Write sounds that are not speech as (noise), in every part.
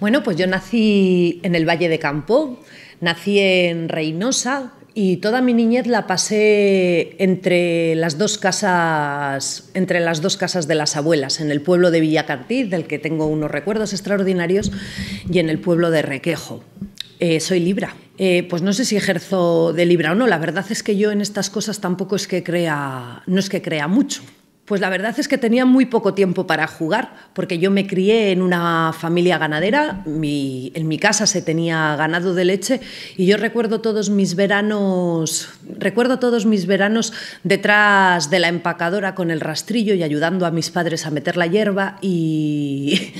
Bueno, pues yo nací en el Valle de Campo, nací en Reynosa, y toda mi niñez la pasé entre las dos casas, entre las dos casas de las abuelas, en el pueblo de Villacartiz, del que tengo unos recuerdos extraordinarios, y en el pueblo de Requejo. Eh, soy Libra. Eh, pues no sé si ejerzo de Libra o no. La verdad es que yo en estas cosas tampoco es que crea, no es que crea mucho. Pues la verdad es que tenía muy poco tiempo para jugar, porque yo me crié en una familia ganadera, en mi casa se tenía ganado de leche y yo recuerdo todos mis veranos, recuerdo todos mis veranos detrás de la empacadora con el rastrillo y ayudando a mis padres a meter la hierba y,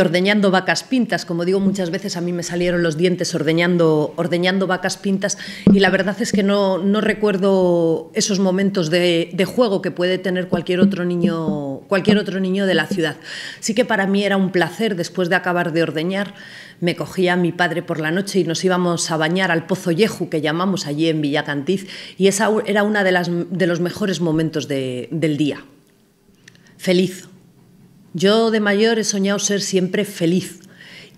ordeñando vacas pintas. Como digo, muchas veces a mí me salieron los dientes ordeñando, ordeñando vacas pintas y la verdad es que no, no recuerdo esos momentos de, de juego que puede tener cualquier otro otro niño, cualquier otro niño de la ciudad. Sí que para mí era un placer, después de acabar de ordeñar, me cogía mi padre por la noche y nos íbamos a bañar al Pozo Yeju, que llamamos allí en Villacantiz, y esa era una de, las, de los mejores momentos del día. Feliz. Yo de mayor he soñado ser siempre feliz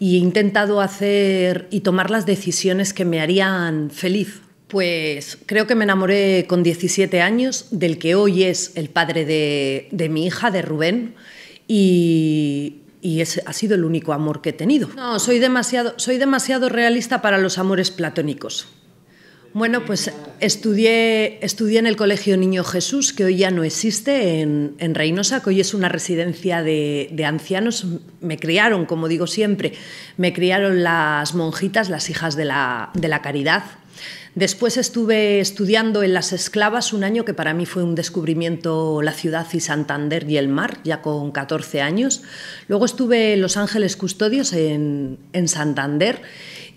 y he intentado hacer y tomar las decisiones que me harían feliz pues creo que me enamoré con 17 años del que hoy es el padre de, mi hija, de Rubén, y, ese ha sido el único amor que he tenido. No, soy demasiado, soy demasiado realista para los amores platónicos. Bueno, pues estudié, estudié en el Colegio Niño Jesús, que hoy ya no existe en, en Reynosa, que hoy es una residencia de, ancianos. Me criaron, como digo siempre, me criaron las monjitas, las hijas de la, de la caridad. Después estuve estudiando en Las Esclavas un año que para mí fue un descubrimiento la ciudad y Santander y el mar, ya con 14 años. Luego estuve en Los Ángeles Custodios en, Santander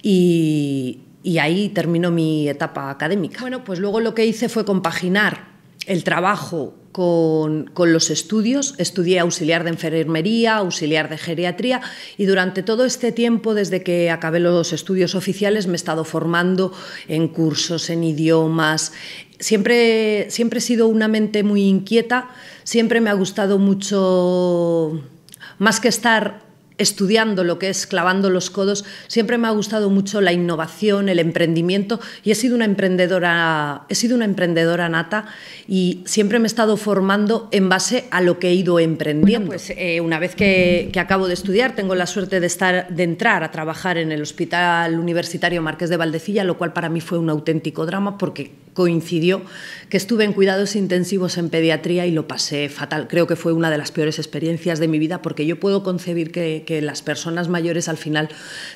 y, y ahí terminó mi etapa académica. Bueno, pues luego lo que hice fue compaginar el trabajo con, los estudios. Estudié auxiliar de enfermería, auxiliar de geriatría y durante todo este tiempo, desde que acabé los estudios oficiales, me he estado formando en cursos, en idiomas. Siempre, siempre he sido una mente muy inquieta, siempre me ha gustado mucho, más que estar estudiando lo que es clavando los codos, siempre me ha gustado mucho la innovación, el emprendimiento y he sido una emprendedora, he sido una emprendedora nata y siempre me he estado formando en base a lo que he ido emprendiendo. pues eh, una vez que, acabo de estudiar, tengo la suerte de estar, de entrar a trabajar en el Hospital Universitario Marqués de Valdecilla, lo cual para mí fue un auténtico drama porque coincidió que estuve en cuidados intensivos en pediatría y lo pasé fatal. Creo que fue una de las peores experiencias de mi vida porque yo puedo concebir que, las personas mayores al final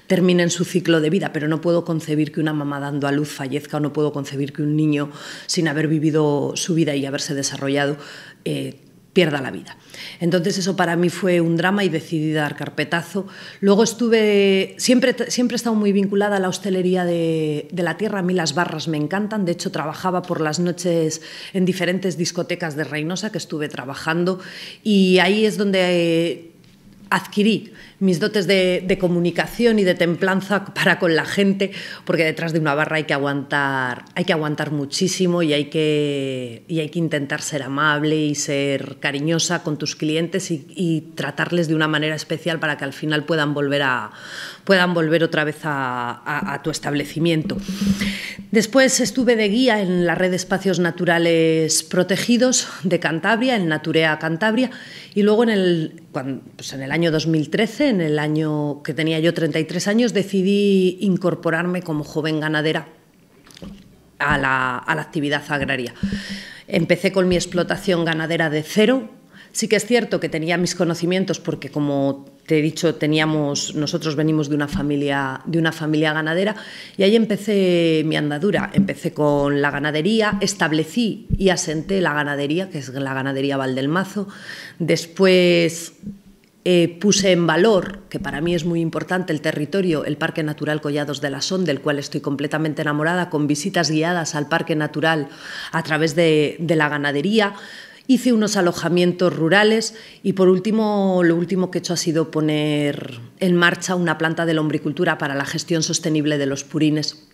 terminen su ciclo de vida, pero no puedo concebir que una mamá dando a luz fallezca o no puedo concebir que un niño sin haber vivido su vida y haberse desarrollado eh, pierda la vida. Entonces eso para mí fue un drama y decidí dar carpetazo. Luego estuve, siempre, siempre he estado muy vinculada a la hostelería de, de, la tierra, a mí las barras me encantan, de hecho trabajaba por las noches en diferentes discotecas de Reynosa que estuve trabajando y ahí es donde eh, adquirí mis dotes de, comunicación y de templanza para con la gente, porque detrás de una barra hay que aguantar, hay que aguantar muchísimo y hay que, y hay que intentar ser amable y ser cariñosa con tus clientes y, tratarles de una manera especial para que al final puedan volver, a, puedan volver otra vez a, tu establecimiento. Después estuve de guía en la red de espacios naturales protegidos de Cantabria, en Naturea Cantabria, y luego en el, pues en el año 2013 en el año que tenía yo 33 años, decidí incorporarme como joven ganadera a la, actividad agraria. Empecé con mi explotación ganadera de cero. Sí que es cierto que tenía mis conocimientos porque como te he dicho, teníamos, nosotros venimos de una familia, de una familia ganadera y ahí empecé mi andadura. Empecé con la ganadería, establecí y asenté la ganadería, que es la ganadería Valdelmazo. Después eh, puse en valor, que para mí es muy importante, el territorio, el Parque Natural Collados de la Son, del cual estoy completamente enamorada, con visitas guiadas al Parque Natural a través de, de la ganadería. Hice unos alojamientos rurales y por último, lo último que he hecho ha sido poner en marcha una planta de lombricultura para la gestión sostenible de los purines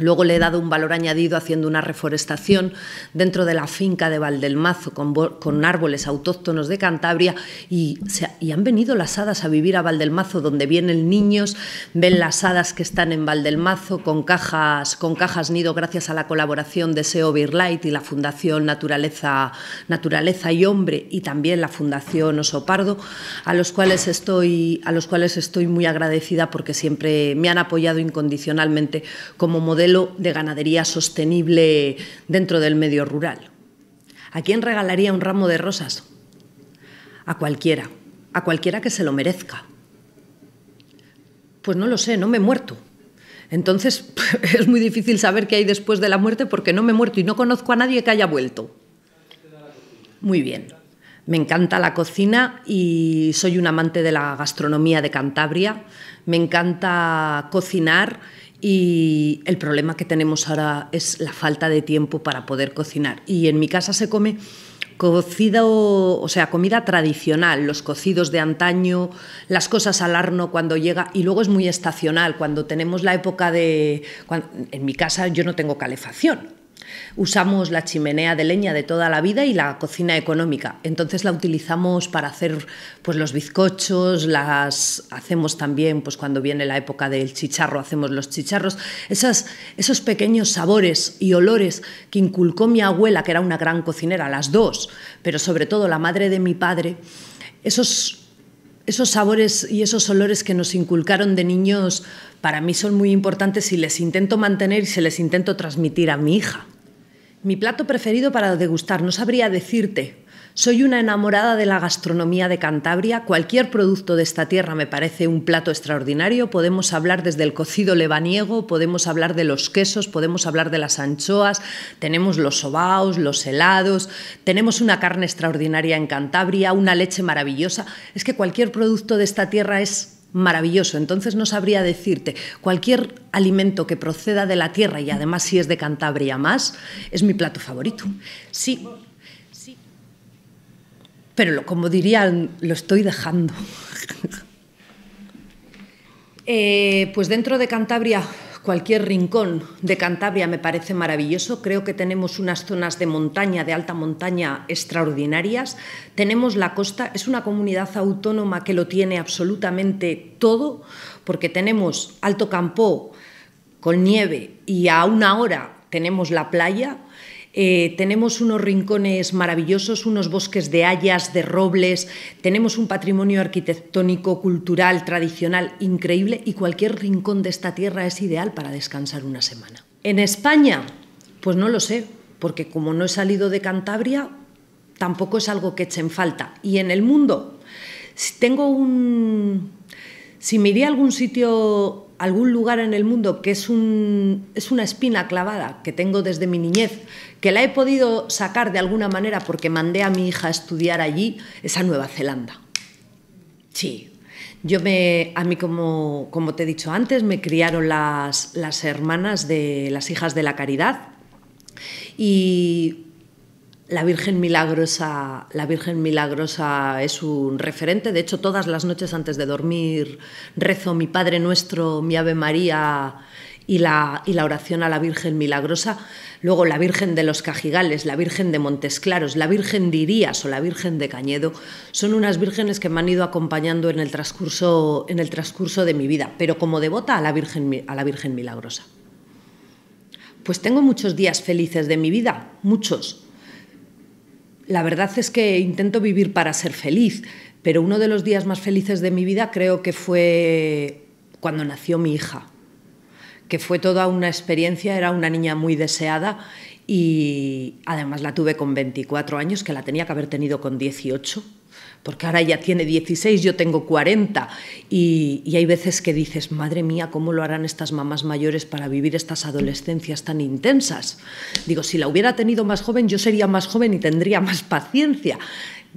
Luego le he dado un valor añadido haciendo una reforestación dentro de la finca de Valdelmazo con, con árboles autóctonos de Cantabria y, se, han venido las hadas a vivir a Valdelmazo, donde vienen niños, ven las hadas que están en Valdelmazo con cajas, con cajas nido gracias a la colaboración de SEO Birlight y la Fundación Naturaleza, Naturaleza y Hombre y también la Fundación Oso Pardo, a los cuales estoy, a los cuales estoy muy agradecida porque siempre me han apoyado incondicionalmente como modelo de ganadería sostenible dentro del medio rural. ¿A quién regalaría un ramo de rosas? A cualquiera, a cualquiera que se lo merezca. Pues no lo sé, no me he muerto. Entonces (laughs) es muy difícil saber qué hay después de la muerte porque no me he muerto y no conozco a nadie que haya vuelto. Muy bien. Me encanta la cocina y soy un amante de la gastronomía de Cantabria. Me encanta cocinar y el problema que tenemos ahora es la falta de tiempo para poder cocinar. Y en mi casa se come cocido, o sea, comida tradicional, los cocidos de antaño, las cosas al arno cuando llega y luego es muy estacional, cuando tenemos la época de en mi casa yo no tengo calefacción, Usamos la chimenea de leña de toda la vida y la cocina económica. Entonces la utilizamos para hacer pues, los bizcochos, las hacemos también pues, cuando viene la época del chicharro, hacemos los chicharros. esos pequeños sabores y olores que inculcó mi abuela, que era una gran cocinera, las dos, pero sobre todo la madre de mi padre, esos esos sabores y esos olores que nos inculcaron de niños para mí son muy importantes y les intento mantener y se les intento transmitir a mi hija. Mi plato preferido para degustar, no sabría decirte. Soy una enamorada de la gastronomía de Cantabria. Cualquier producto de esta tierra me parece un plato extraordinario. Podemos hablar desde el cocido lebaniego, podemos hablar de los quesos, podemos hablar de las anchoas, tenemos los sobaos, los helados, tenemos una carne extraordinaria en Cantabria, una leche maravillosa. Es que cualquier producto de esta tierra es maravilloso. Entonces no sabría decirte, cualquier alimento que proceda de la tierra y además si es de Cantabria más, es mi plato favorito. Sí, sí. Pero lo, como dirían, lo estoy dejando. (laughs) Eh, pues dentro de Cantabria Cualquier rincón de Cantabria me parece maravilloso. Creo que tenemos unas zonas de montaña, de alta montaña, extraordinarias. Tenemos la costa, es una comunidad autónoma que lo tiene absolutamente todo, porque tenemos Alto Campo con nieve y a una hora tenemos la playa. Eh, tenemos unos rincones maravillosos, unos bosques de hayas, de robles, tenemos un patrimonio arquitectónico, cultural, tradicional increíble y cualquier rincón de esta tierra es ideal para descansar una semana. En España, pues no lo sé, porque como no he salido de Cantabria, tampoco es algo que en falta. Y en el mundo, si tengo un... Si me iría a algún sitio algún lugar en el mundo que es, un, es una espina clavada que tengo desde mi niñez, que la he podido sacar de alguna manera porque mandé a mi hija a estudiar allí, es a Nueva Zelanda. Sí, yo me, a mí, como, como te he dicho antes, me criaron las, las hermanas de las hijas de la caridad y la Virgen Milagrosa, la Virgen Milagrosa es un referente. De hecho, todas las noches antes de dormir rezo mi Padre Nuestro, mi Ave María y la, y la oración a la Virgen Milagrosa. Luego la Virgen de los Cajigales, la Virgen de Montesclaros, la Virgen de Irías o la Virgen de Cañedo son unas vírgenes que me han ido acompañando en el transcurso, en el transcurso de mi vida, pero como devota a la Virgen, a la Virgen Milagrosa. Pues tengo muchos días felices de mi vida, muchos la verdad es que intento vivir para ser feliz, pero uno de los días más felices de mi vida creo que fue cuando nació mi hija, que fue toda una experiencia, era una niña muy deseada y además la tuve con 24 años, que la tenía que haber tenido con 18 porque ahora ya tiene 16, yo tengo 40, y, hay veces que dices, madre mía, ¿cómo lo harán estas mamás mayores para vivir estas adolescencias tan intensas? Digo, si la hubiera tenido más joven, yo sería más joven y tendría más paciencia.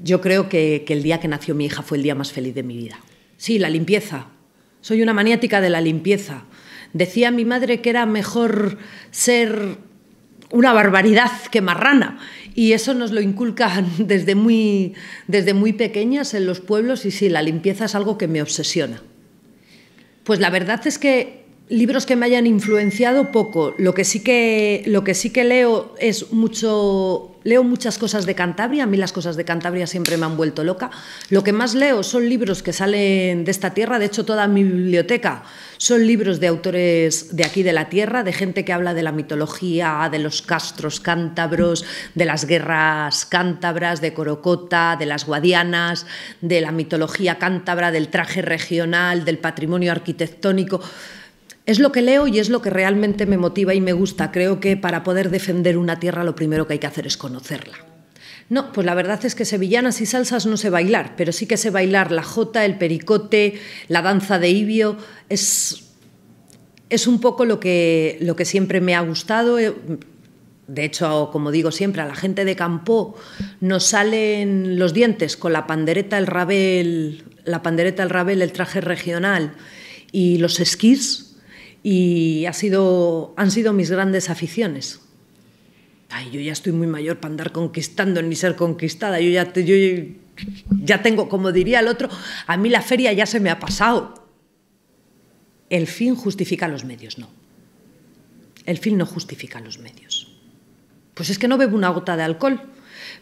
Yo creo que el día que nació mi hija fue el día más feliz de mi vida. Sí, la limpieza. Soy una maniática de la limpieza. Decía mi madre que era mejor ser una barbaridad que marrana. Y eso nos lo inculcan (laughs) desde muy, desde muy pequeñas en los pueblos y sí, la limpieza es algo que me obsesiona. Pues la verdad es que libros que me hayan influenciado poco. Lo que sí que, lo que, sí que leo es mucho leo muchas cosas de Cantabria, a mí las cosas de Cantabria siempre me han vuelto loca. Lo que más leo son libros que salen de esta tierra, de hecho toda mi biblioteca son libros de autores de aquí de la tierra, de gente que habla de la mitología, de los castros cántabros, de las guerras cántabras, de Corocota, de las guadianas, de la mitología cántabra, del traje regional, del patrimonio arquitectónico. Es lo que leo y es lo que realmente me motiva y me gusta. Creo que para poder defender una tierra lo primero que hay que hacer es conocerla. No, pues la verdad es que sevillanas y salsas no sé bailar, pero sí que sé bailar la jota, el pericote, la danza de ibio. Es, es un poco lo que, lo que siempre me ha gustado. Eh, de hecho, como digo siempre, a la gente de Campo nos salen los dientes con la pandereta, el rabel, la pandereta, el rabel, el traje regional y los esquís y han sido mis grandes aficiones. Ay, yo ya estoy muy mayor para andar conquistando ni ser conquistada, yo ya, yo ya tengo, como diría el otro, a mí la feria ya se me ha pasado. El fin justifica los medios, no. El fin no justifica los medios. Pues es que no bebo una gota de alcohol,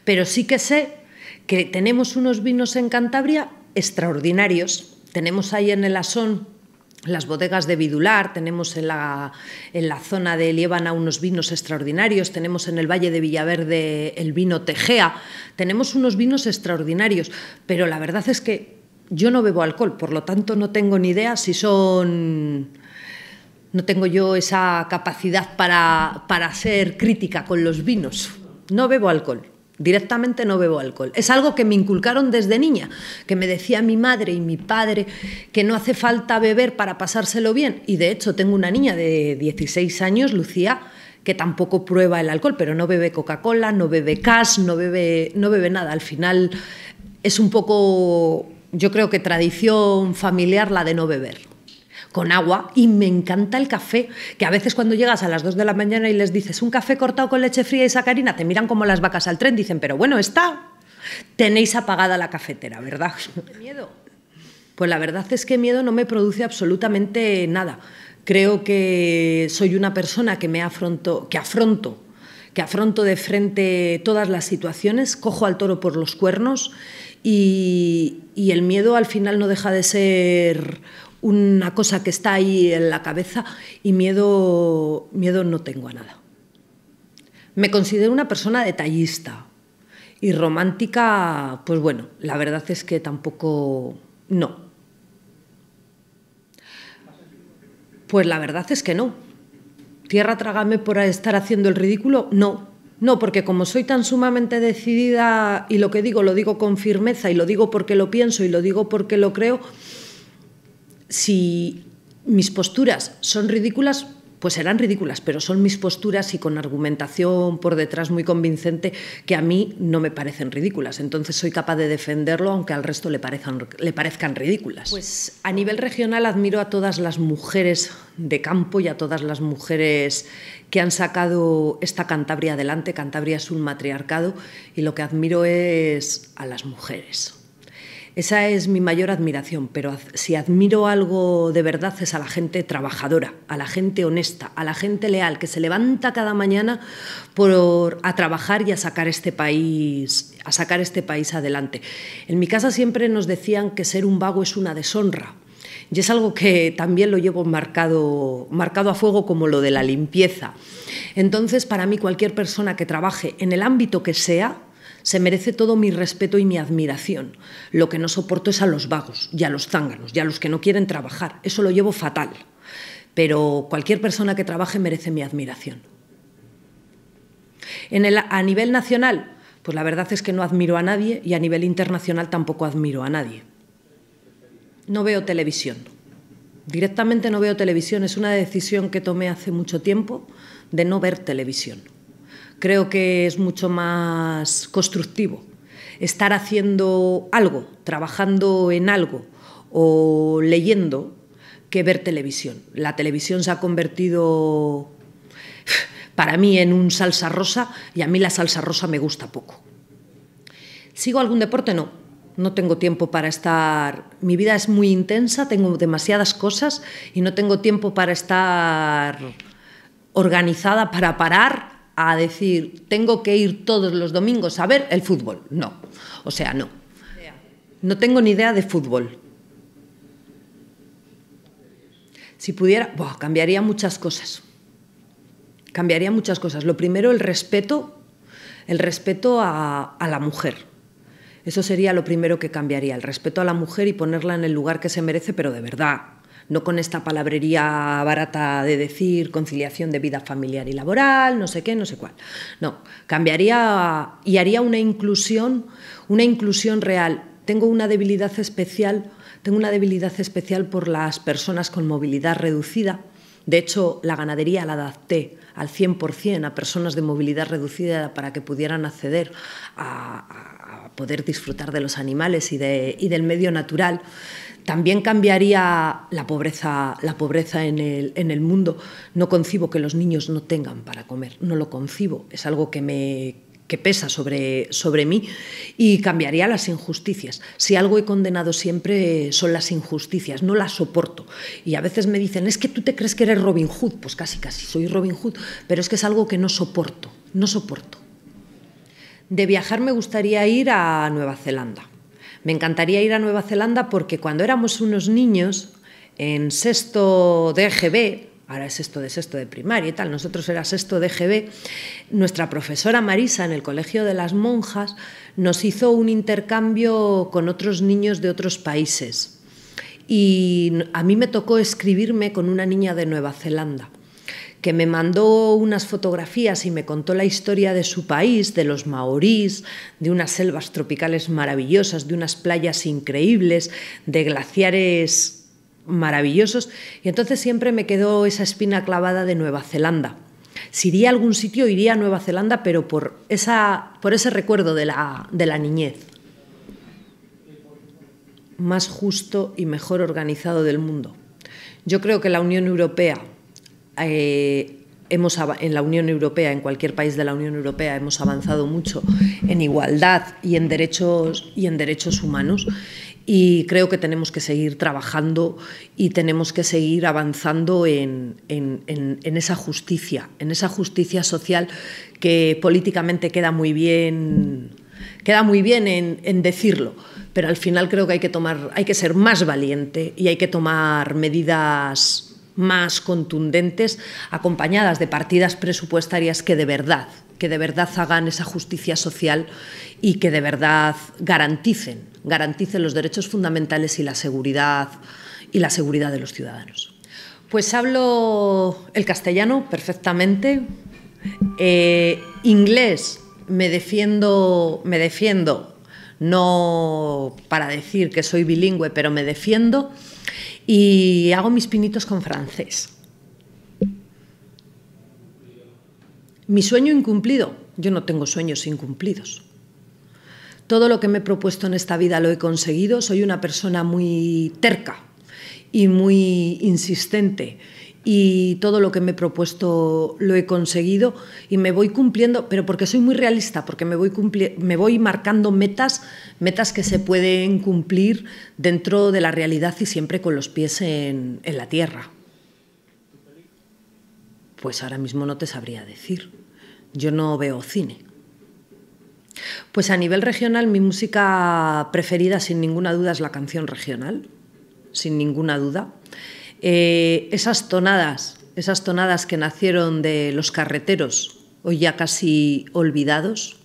pero sí que sé que tenemos unos vinos en Cantabria extraordinarios. Tenemos ahí en el Asón las bodegas de Vidular, tenemos en la, zona de Liébana unos vinos extraordinarios, tenemos en el Valle de Villaverde el vino Tejea, tenemos unos vinos extraordinarios, pero la verdad es que yo no bebo alcohol, por lo tanto no tengo ni idea si son... No tengo yo esa capacidad para, para ser crítica con los vinos. No bebo alcohol. Directamente no bebo alcohol. Es algo que me inculcaron desde niña, que me decía mi madre y mi padre que no hace falta beber para pasárselo bien. Y de hecho tengo una niña de 16 años, Lucía, que tampoco prueba el alcohol, pero no bebe Coca-Cola, no bebe cash, no bebe, no bebe nada. Al final es un poco, yo creo que tradición familiar la de no beber con agua y me encanta el café, que a veces cuando llegas a las 2 de la mañana y les dices un café cortado con leche fría y sacarina, te miran como las vacas al tren, dicen, pero bueno, está, tenéis apagada la cafetera, ¿verdad? miedo? Pues la verdad es que miedo no me produce absolutamente nada. Creo que soy una persona que me afronto, que afronto, que afronto de frente todas las situaciones, cojo al toro por los cuernos y el miedo al final no deja de ser una cosa que está ahí en la cabeza y miedo, miedo no tengo a nada. Me considero una persona detallista y romántica, pues bueno, la verdad es que tampoco no. Pues la verdad es que no. Tierra trágame por estar haciendo el ridículo, no. No, porque como soy tan sumamente decidida y lo que digo lo digo con firmeza y lo digo porque lo pienso y lo digo porque lo creo, si mis posturas son ridículas, pues serán ridículas, pero son mis posturas y con argumentación por detrás muy convincente que a mí no me parecen ridículas. Entonces soy capaz de defenderlo aunque al resto le parezcan, le parezcan ridículas. Pues a nivel regional admiro a todas las mujeres de campo y a todas las mujeres que han sacado esta Cantabria adelante. Cantabria es un matriarcado y lo que admiro es a las mujeres. Esa es mi mayor admiración, pero si admiro algo de verdad es a la gente trabajadora, a la gente honesta, a la gente leal, que se levanta cada mañana por, a trabajar y a sacar este país, a sacar este país adelante. En mi casa siempre nos decían que ser un vago es una deshonra. Y es algo que también lo llevo marcado, marcado a fuego como lo de la limpieza. Entonces, para mí, cualquier persona que trabaje en el ámbito que sea, se merece todo mi respeto y mi admiración. Lo que no soporto es a los vagos y a los zánganos y a los que no quieren trabajar. Eso lo llevo fatal. Pero cualquier persona que trabaje merece mi admiración. En el, a nivel nacional, pues la verdad es que no admiro a nadie y a nivel internacional tampoco admiro a nadie. No veo televisión. Directamente no veo televisión. Es una decisión que tomé hace mucho tiempo de no ver televisión creo que es mucho más constructivo estar haciendo algo, trabajando en algo o leyendo que ver televisión. La televisión se ha convertido (sighs) para mí en un salsa rosa y a mí la salsa rosa me gusta poco. ¿Sigo algún deporte? No. No tengo tiempo para estar... Mi vida es muy intensa, tengo demasiadas cosas y no tengo tiempo para estar organizada para parar a decir, tengo que ir todos los domingos a ver el fútbol. No, o sea, no. No tengo ni idea de fútbol. Si pudiera, cambiaría muchas cosas. Cambiaría muchas cosas. Lo primero, el respeto, el respeto a la mujer. Eso sería lo primero que cambiaría, el respeto a la mujer y ponerla en el lugar que se merece, pero de verdad, no con esta palabrería barata de decir conciliación de vida familiar y laboral, no sé qué, no sé cuál. No, cambiaría y haría una inclusión, una inclusión real. Tengo una debilidad especial, tengo una debilidad especial por las personas con movilidad reducida de hecho, la ganadería la adapté al 100% a personas de movilidad reducida para que pudieran acceder a, poder disfrutar de los animales y, del medio natural. También cambiaría la pobreza, la pobreza en el mundo. No concibo que los niños no tengan para comer, no lo concibo. Es algo que me, que pesa sobre, sobre mí y cambiaría las injusticias. Si algo he condenado siempre son las injusticias, no las soporto. Y a veces me dicen, es que tú te crees que eres Robin Hood, pues casi casi soy Robin Hood, pero es que es algo que no soporto, no soporto. De viajar me gustaría ir a Nueva Zelanda. Me encantaría ir a Nueva Zelanda porque cuando éramos unos niños, en sexto de EGB, ahora es esto de sexto de primaria y tal, nosotros era sexto de GB, nuestra profesora Marisa en el Colegio de las Monjas nos hizo un intercambio con otros niños de otros países. Y a mí me tocó escribirme con una niña de Nueva Zelanda que me mandó unas fotografías y me contó la historia de su país, de los maorís, de unas selvas tropicales maravillosas, de unas playas increíbles, de glaciares maravillosos. Y entonces siempre me quedó esa espina clavada de Nueva Zelanda. Si iría a algún sitio, iría a Nueva Zelanda, pero por, esa, por ese recuerdo de la, de la niñez. Más justo y mejor organizado del mundo. Yo creo que la Unión Europea, eh, hemos, en la Unión Europea, en cualquier país de la Unión Europea, hemos avanzado mucho en igualdad y en derechos, y en derechos humanos y creo que tenemos que seguir trabajando y tenemos que seguir avanzando en, esa justicia, en esa justicia social que políticamente queda muy bien, queda muy bien en, decirlo, pero al final creo que hay que tomar, hay que ser más valiente y hay que tomar medidas más contundentes acompañadas de partidas presupuestarias que de verdad que de verdad hagan esa justicia social y que de verdad garanticen, garanticen los derechos fundamentales y la seguridad y la seguridad de los ciudadanos. Pues hablo el castellano perfectamente, eh, inglés me defiendo, me defiendo, no para decir que soy bilingüe, pero me defiendo y hago mis pinitos con francés. Mi sueño incumplido. Yo no tengo sueños incumplidos. Todo lo que me he propuesto en esta vida lo he conseguido. Soy una persona muy terca y muy insistente y todo lo que me he propuesto lo he conseguido y me voy cumpliendo, pero porque soy muy realista, porque me voy, me voy marcando metas, metas que se pueden cumplir dentro de la realidad y siempre con los pies en la tierra. Pues ahora mismo no te sabría decir. Yo no veo cine. Pues a nivel regional mi música preferida sin ninguna duda es la canción regional, sin ninguna duda. Eh, esas tonadas, esas tonadas que nacieron de los carreteros, hoy ya casi olvidados,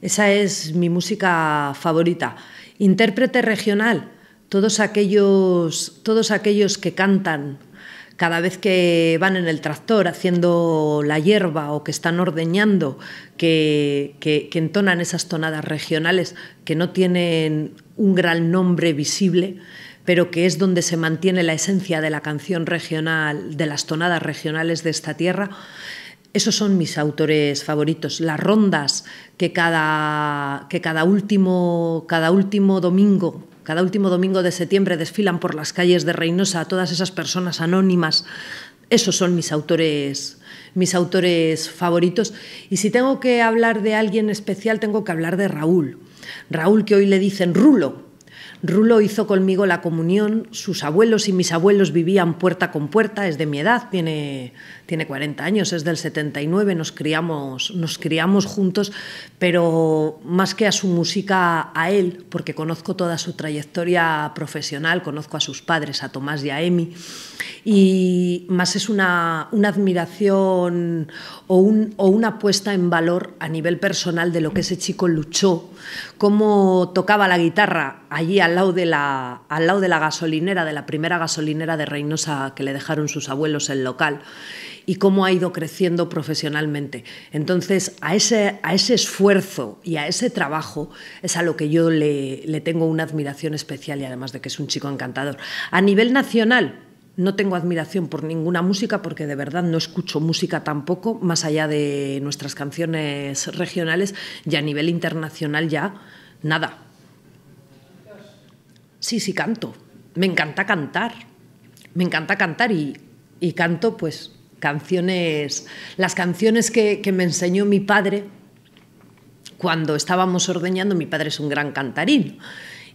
esa es mi música favorita. Intérprete regional, todos aquellos, todos aquellos que cantan cada vez que van en el tractor haciendo la hierba o que están ordeñando, que, entonan esas tonadas regionales que no tienen un gran nombre visible, pero que es donde se mantiene la esencia de la canción regional, de las tonadas regionales de esta tierra. Esos son mis autores favoritos. Las rondas que que cada, último, cada último domingo cada último domingo de septiembre desfilan por las calles de Reynosa todas esas personas anónimas. Esos son mis autores, mis autores favoritos. Y si tengo que hablar de alguien especial, tengo que hablar de Raúl. Raúl que hoy le dicen Rulo, Rulo hizo conmigo la comunión, sus abuelos y mis abuelos vivían puerta con puerta, es de mi edad, tiene, tiene 40 años, es del 79, nos criamos, nos criamos juntos, pero más que a su música, a él, porque conozco toda su trayectoria profesional, conozco a sus padres, a Tomás y a Emi, y más es una, admiración o, o una puesta en valor a nivel personal de lo que ese chico luchó, cómo tocaba la guitarra allí al al lado, de la, al lado de la gasolinera, de la primera gasolinera de Reynosa que le dejaron sus abuelos el local y cómo ha ido creciendo profesionalmente. Entonces, a ese, a ese esfuerzo y a ese trabajo es a lo que yo le, le tengo una admiración especial y además de que es un chico encantador. A nivel nacional, no tengo admiración por ninguna música porque de verdad no escucho música tampoco, más allá de nuestras canciones regionales y a nivel internacional ya nada. Sí, sí, canto. Me encanta cantar. Me encanta cantar y, canto pues canciones, las canciones que, que, me enseñó mi padre cuando estábamos ordeñando. Mi padre es un gran cantarín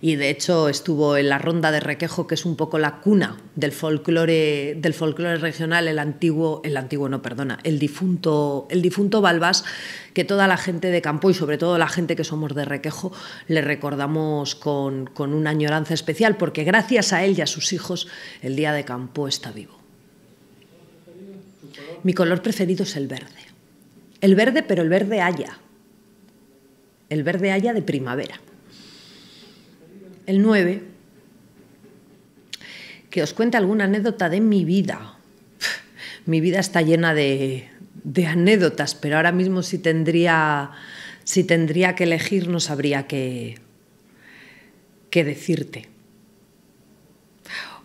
y de hecho estuvo en la Ronda de Requejo, que es un poco la cuna del folclore, del folclore regional, el antiguo, el antiguo no, perdona, el difunto, el difunto Balbás, que toda la gente de campo y sobre todo la gente que somos de Requejo le recordamos con, con una añoranza especial, porque gracias a él y a sus hijos el Día de Campo está vivo. Mi color preferido es el verde. El verde, pero el verde haya. El verde haya de primavera el 9, que os cuente alguna anécdota de mi vida. Mi vida está llena de, anécdotas, pero ahora mismo si tendría, si tendría que elegir no sabría qué, decirte.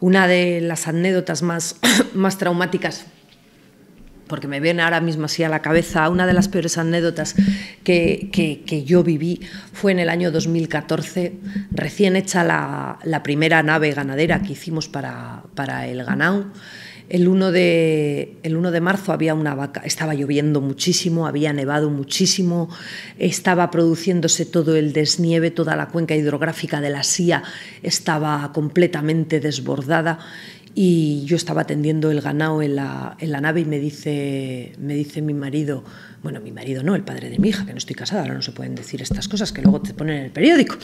Una de las anécdotas más, (coughs) más traumáticas porque me viene ahora mismo así a la cabeza, una de las peores anécdotas que, yo viví fue en el año 2014, recién hecha la, primera nave ganadera que hicimos para, para el ganado. El 1, de, el 1 de marzo había una vaca, estaba lloviendo muchísimo, había nevado muchísimo, estaba produciéndose todo el desnieve, toda la cuenca hidrográfica de la Sía estaba completamente desbordada y yo estaba atendiendo el ganado en la, nave y me dice, me dice mi marido, bueno, mi marido no, el padre de mi hija, que no estoy casada, ahora no se pueden decir estas cosas que luego te ponen en el periódico.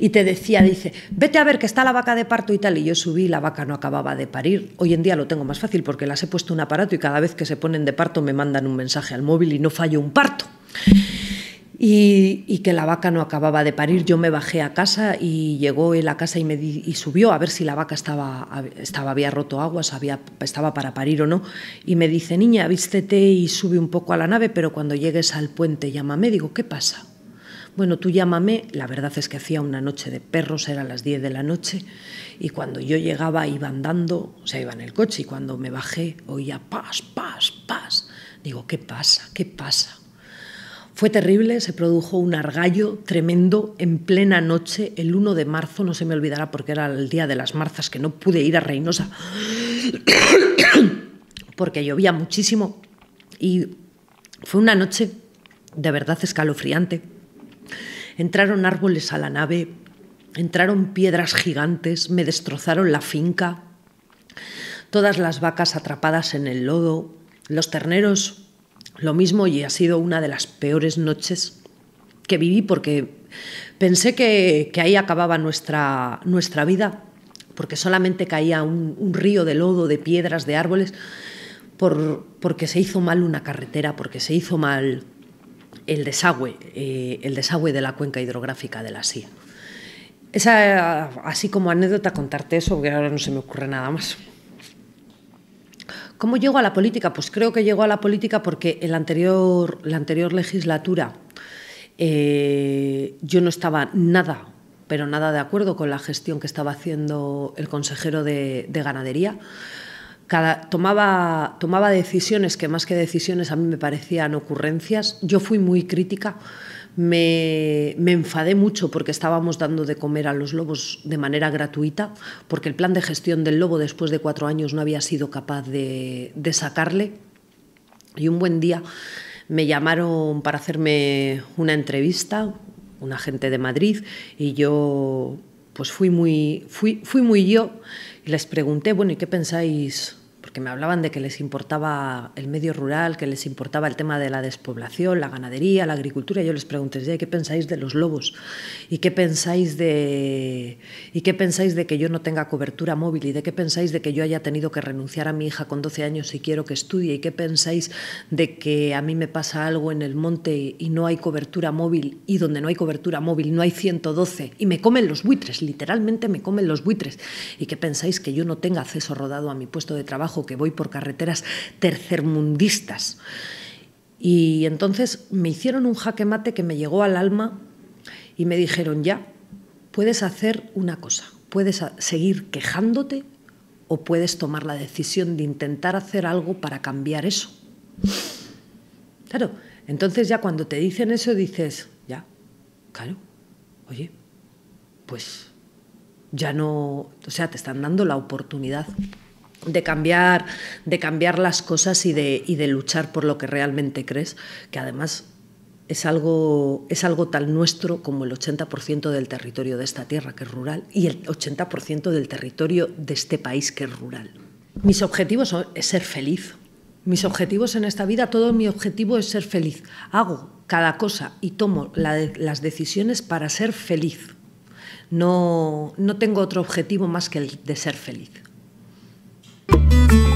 Y te decía, dice, vete a ver que está la vaca de parto y tal. Y yo subí, la vaca no acababa de parir. Hoy en día lo tengo más fácil porque las he puesto un aparato y cada vez que se ponen de parto me mandan un mensaje al móvil y no fallo un parto. Y, que la vaca no acababa de parir. Yo me bajé a casa y llegó él la casa y, me y subió a ver si la vaca estaba, estaba había roto aguas, había, estaba para parir o no. Y me dice, niña, vístete y sube un poco a la nave, pero cuando llegues al puente llámame. Digo, ¿qué pasa? Bueno, tú llámame. La verdad es que hacía una noche de perros, eran las 10 de la noche, y cuando yo llegaba iba andando, o sea, iba en el coche, y cuando me bajé oía, pas, pas, pas. Digo, ¿qué pasa? ¿Qué pasa? Fue terrible, se produjo un argallo tremendo en plena noche, el 1 de marzo, no se me olvidará porque era el día de las marzas, que no pude ir a Reynosa, (coughs) porque llovía muchísimo y fue una noche de verdad escalofriante. Entraron árboles a la nave, entraron piedras gigantes, me destrozaron la finca, todas las vacas atrapadas en el lodo, los terneros lo mismo y ha sido una de las peores noches que viví porque pensé que, ahí acababa nuestra, nuestra vida, porque solamente caía un, río de lodo, de piedras, de árboles, porque se hizo mal una carretera, porque se hizo mal el desagüe, eh, el desagüe de la cuenca hidrográfica de la SIA. Esa, así como anécdota, contarte eso, porque ahora no se me ocurre nada más. ¿Cómo llegó a la política? Pues creo que llego a la política porque en anterior, la anterior legislatura eh, yo no estaba nada, pero nada de acuerdo con la gestión que estaba haciendo el consejero de, ganadería. tomaba, tomaba decisiones que más que decisiones a mí me parecían ocurrencias. Yo fui muy crítica me, enfadé mucho porque estábamos dando de comer a los lobos de manera gratuita, porque el plan de gestión del lobo después de cuatro años no había sido capaz de, sacarle. Y un buen día me llamaron para hacerme una entrevista, un agente de Madrid, y yo pues fui muy, fui, fui muy yo y les pregunté, bueno, ¿y qué pensáis que me hablaban de que les importaba el medio rural, que les importaba el tema de la despoblación, la ganadería, la agricultura. Yo les pregunté, ¿qué pensáis de los lobos? ¿Y qué pensáis de y qué pensáis de que yo no tenga cobertura móvil? ¿Y de qué pensáis de que yo haya tenido que renunciar a mi hija con 12 años si quiero que estudie? ¿Y qué pensáis de que a mí me pasa algo en el monte y no hay cobertura móvil y donde no hay cobertura móvil no hay 112 y me comen los buitres, literalmente me comen los buitres? ¿Y qué pensáis que yo no tenga acceso rodado a mi puesto de trabajo que voy por carreteras tercermundistas. Y entonces me hicieron un jaque mate que me llegó al alma y me dijeron, ya, puedes hacer una cosa, puedes seguir quejándote o puedes tomar la decisión de intentar hacer algo para cambiar eso. Claro, entonces ya cuando te dicen eso dices, ya, claro, oye, pues ya no, o sea, te están dando la oportunidad de cambiar, de cambiar las cosas y de, luchar por lo que realmente crees, que además es algo, es algo tan nuestro como el 80% del territorio de esta tierra, que es rural, y el 80% del territorio de este país, que es rural. Mis objetivos son, ser feliz. Mis objetivos en esta vida, todo mi objetivo es ser feliz. Hago cada cosa y tomo las decisiones para ser feliz. no tengo otro objetivo más que el de ser feliz. Thank you.